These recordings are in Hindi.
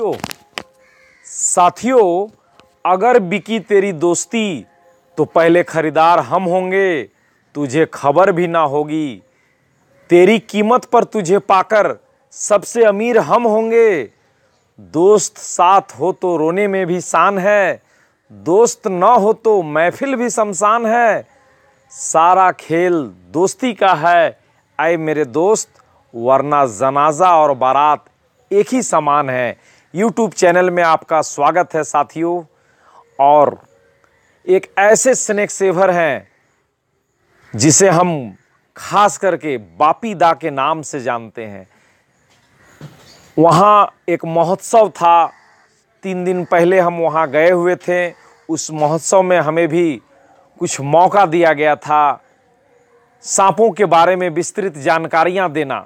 साथियों साथियों अगर बिकी तेरी दोस्ती तो पहले खरीदार हम होंगे तुझे खबर भी ना होगी तेरी कीमत पर तुझे पाकर सबसे अमीर हम होंगे दोस्त साथ हो तो रोने में भी शान है दोस्त न हो तो महफिल भी शमशान है सारा खेल दोस्ती का है आए मेरे दोस्त वरना जनाजा और बारात एक ही समान है यूट्यूब चैनल में आपका स्वागत है साथियों और एक ऐसे स्नैक सेवर हैं जिसे हम खास करके बापी दा के नाम से जानते हैं वहाँ एक महोत्सव था तीन दिन पहले हम वहाँ गए हुए थे उस महोत्सव में हमें भी कुछ मौका दिया गया था सांपों के बारे में विस्तृत जानकारियाँ देना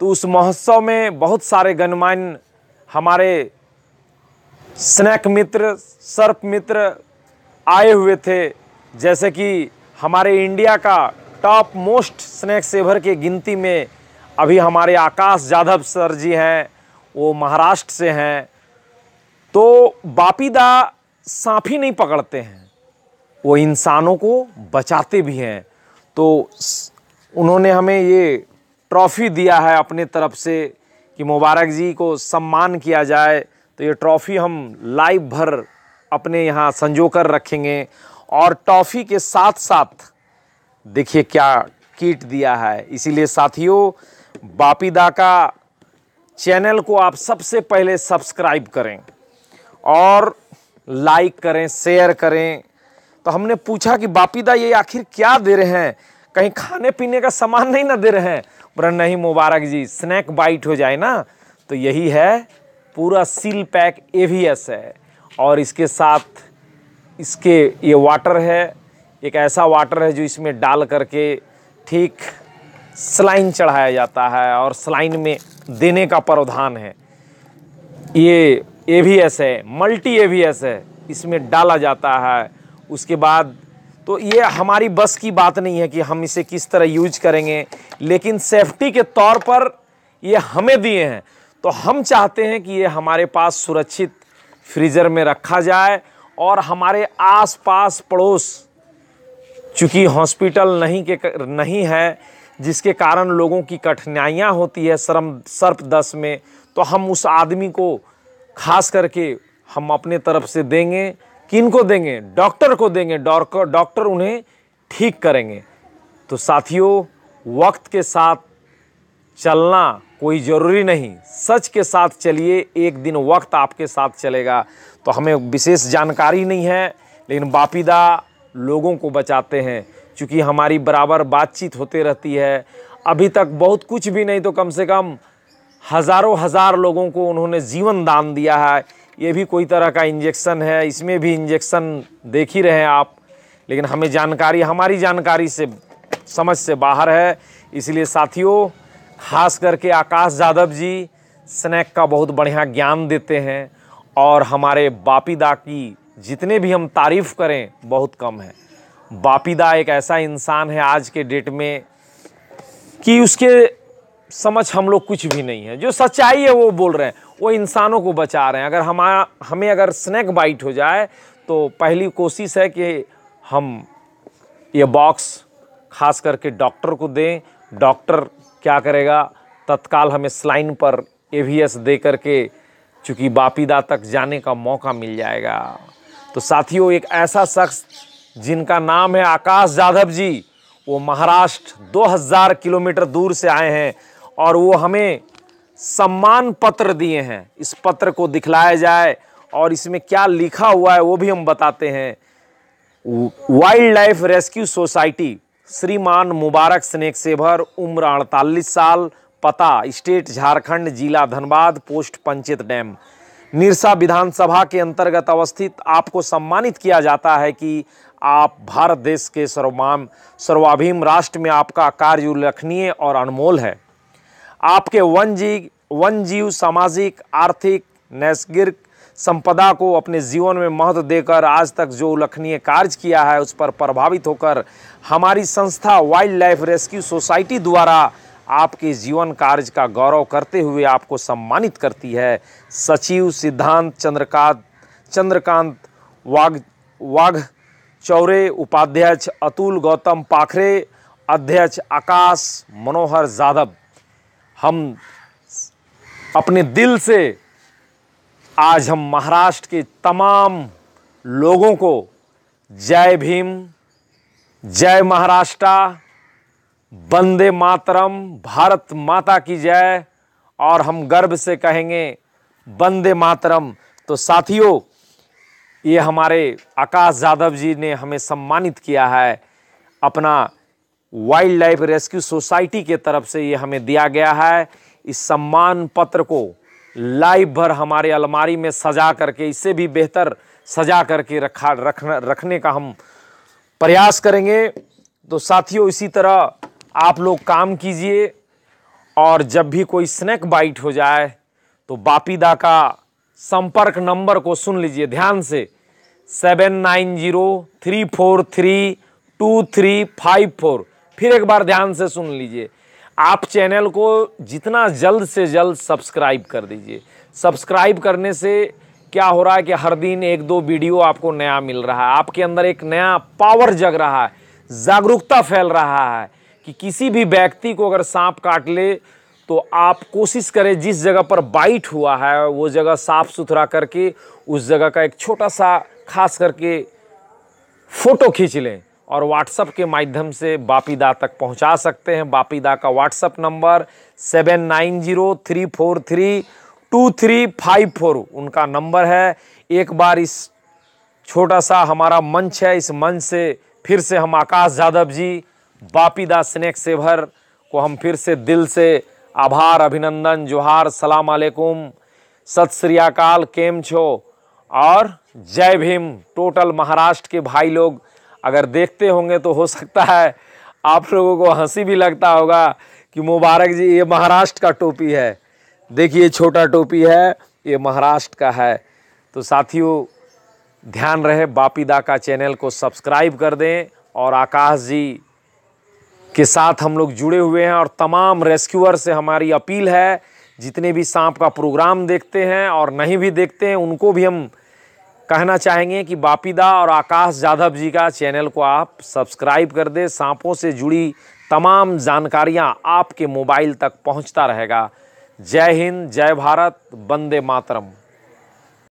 तो उस महोत्सव में बहुत सारे गणमान्य हमारे स्नैक मित्र सर्प मित्र आए हुए थे जैसे कि हमारे इंडिया का टॉप मोस्ट स्नैक सेवर के गिनती में अभी हमारे आकाश जाधव सर जी हैं वो महाराष्ट्र से हैं तो बापीदा सांप ही नहीं पकड़ते हैं वो इंसानों को बचाते भी हैं तो उन्होंने हमें ये ट्रॉफ़ी दिया है अपने तरफ से कि मुबारक जी को सम्मान किया जाए तो ये ट्रॉफ़ी हम लाइव भर अपने यहाँ संजो कर रखेंगे और ट्रॉफी के साथ साथ देखिए क्या किट दिया है इसीलिए साथियों बापीदा का चैनल को आप सबसे पहले सब्सक्राइब करें और लाइक करें शेयर करें तो हमने पूछा कि बापीदा ये आखिर क्या दे रहे हैं कहीं खाने पीने का सामान नहीं ना दे रहे हैं बोला नहीं मुबारक जी स्नैक बाइट हो जाए ना तो यही है पूरा सील पैक ए है और इसके साथ इसके ये वाटर है एक ऐसा वाटर है जो इसमें डाल करके ठीक स्लाइन चढ़ाया जाता है और स्लाइन में देने का प्रावधान है ये ए है मल्टी ए है इसमें डाला जाता है उसके बाद तो ये हमारी बस की बात नहीं है कि हम इसे किस तरह यूज करेंगे लेकिन सेफ्टी के तौर पर ये हमें दिए हैं तो हम चाहते हैं कि ये हमारे पास सुरक्षित फ्रीज़र में रखा जाए और हमारे आस पास पड़ोस चूँकि हॉस्पिटल नहीं के नहीं है जिसके कारण लोगों की कठिनाइयाँ होती है शर्म सर्प दस में तो हम उस आदमी को खास करके हम अपने तरफ से देंगे किन को देंगे डॉक्टर को देंगे डॉक्टर उन्हें ठीक करेंगे तो साथियों वक्त के साथ चलना कोई ज़रूरी नहीं सच के साथ चलिए एक दिन वक्त आपके साथ चलेगा तो हमें विशेष जानकारी नहीं है लेकिन बापिदा लोगों को बचाते हैं क्योंकि हमारी बराबर बातचीत होते रहती है अभी तक बहुत कुछ भी नहीं तो कम से कम हज़ारों हज़ार लोगों को उन्होंने जीवन दान दिया है ये भी कोई तरह का इंजेक्शन है इसमें भी इंजेक्शन देख ही रहे हैं आप लेकिन हमें जानकारी हमारी जानकारी से समझ से बाहर है इसलिए साथियों खास करके आकाश यादव जी स्नैक का बहुत बढ़िया ज्ञान देते हैं और हमारे बापीदा की जितने भी हम तारीफ़ करें बहुत कम है बापीदा एक ऐसा इंसान है आज के डेट में कि उसके समझ हम लोग कुछ भी नहीं है जो सच्चाई है वो बोल रहे हैं वो इंसानों को बचा रहे हैं अगर हमारा हमें अगर स्नैक बाइट हो जाए तो पहली कोशिश है कि हम ये बॉक्स खास करके डॉक्टर को दें डॉक्टर क्या करेगा तत्काल हमें स्लाइन पर ए दे करके चूँकि बापीदा तक जाने का मौका मिल जाएगा तो साथियों एक ऐसा शख्स जिनका नाम है आकाश जाधव जी वो महाराष्ट्र 2000 किलोमीटर दूर से आए हैं और वो हमें सम्मान पत्र दिए हैं इस पत्र को दिखलाया जाए और इसमें क्या लिखा हुआ है वो भी हम बताते हैं वाइल्ड लाइफ रेस्क्यू सोसाइटी श्रीमान मुबारक स्नेक सेभर उम्र अड़तालीस साल पता स्टेट झारखंड जिला धनबाद पोस्ट पंचित डैम निरसा विधानसभा के अंतर्गत अवस्थित आपको सम्मानित किया जाता है कि आप भारत देश के सर्वमान सर्वाभिम राष्ट्र में आपका कार्य उल्लेखनीय और अनमोल है आपके वन जी वन जीव सामाजिक आर्थिक नैसर्गिक संपदा को अपने जीवन में महत्व देकर आज तक जो उल्लेखनीय कार्य किया है उस पर प्रभावित होकर हमारी संस्था वाइल्ड लाइफ रेस्क्यू सोसाइटी द्वारा आपके जीवन कार्य का गौरव करते हुए आपको सम्मानित करती है सचिव सिद्धांत चंद्रकांत चंद्रकांत वाघ वाघ चौरे उपाध्यक्ष अतुल गौतम पाखरे अध्यक्ष आकाश मनोहर जाधव हम अपने दिल से आज हम महाराष्ट्र के तमाम लोगों को जय भीम जय महाराष्ट्र वंदे मातरम भारत माता की जय और हम गर्व से कहेंगे वंदे मातरम तो साथियों ये हमारे आकाश यादव जी ने हमें सम्मानित किया है अपना वाइल्ड लाइफ रेस्क्यू सोसाइटी के तरफ से ये हमें दिया गया है इस सम्मान पत्र को लाइफ भर हमारे अलमारी में सजा करके इससे भी बेहतर सजा करके रखा रखना रखने का हम प्रयास करेंगे तो साथियों इसी तरह आप लोग काम कीजिए और जब भी कोई स्नैक बाइट हो जाए तो बापीदा का संपर्क नंबर को सुन लीजिए ध्यान से seven nine zero three four three two three five four फिर एक बार ध्यान से सुन लीजिए आप चैनल को जितना जल्द से जल्द सब्सक्राइब कर दीजिए सब्सक्राइब करने से क्या हो रहा है कि हर दिन एक दो वीडियो आपको नया मिल रहा है आपके अंदर एक नया पावर जग रहा है जागरूकता फैल रहा है कि किसी भी व्यक्ति को अगर सांप काट ले तो आप कोशिश करें जिस जगह पर बाइट हुआ है वो जगह साफ़ सुथरा करके उस जगह का एक छोटा सा खास करके फ़ोटो खींच लें और व्हाट्सअप के माध्यम से बापीदा तक पहुंचा सकते हैं बापीदा का WhatsApp number seven nine zero three four three two three five four उनका नंबर है एक बार इस छोटा सा हमारा मंच है इस मंच से फिर से हम आकाश यादव जी बापीदा स्नैक सेवर को हम फिर से दिल से आभार अभिनंदन जोहार सलाम अलैकुम सत श्री अकाल केम छो और जय भीम टोटल महाराष्ट्र के भाई लोग अगर देखते होंगे तो हो सकता है आप लोगों को हंसी भी लगता होगा कि मुबारक जी ये महाराष्ट्र का टोपी है देखिए छोटा टोपी है ये महाराष्ट्र का है तो साथियों ध्यान रहे बापीदा का चैनल को सब्सक्राइब कर दें और आकाश जी के साथ हम लोग जुड़े हुए हैं और तमाम रेस्क्यूअर से हमारी अपील है जितने भी सांप का प्रोग्राम देखते हैं और नहीं भी देखते हैं उनको भी हम कहना चाहेंगे कि बापीदा और आकाश जाधव जी का चैनल को आप सब्सक्राइब कर दें सांपों से जुड़ी तमाम जानकारियां आपके मोबाइल तक पहुंचता रहेगा जय हिंद जय भारत वंदे मातरम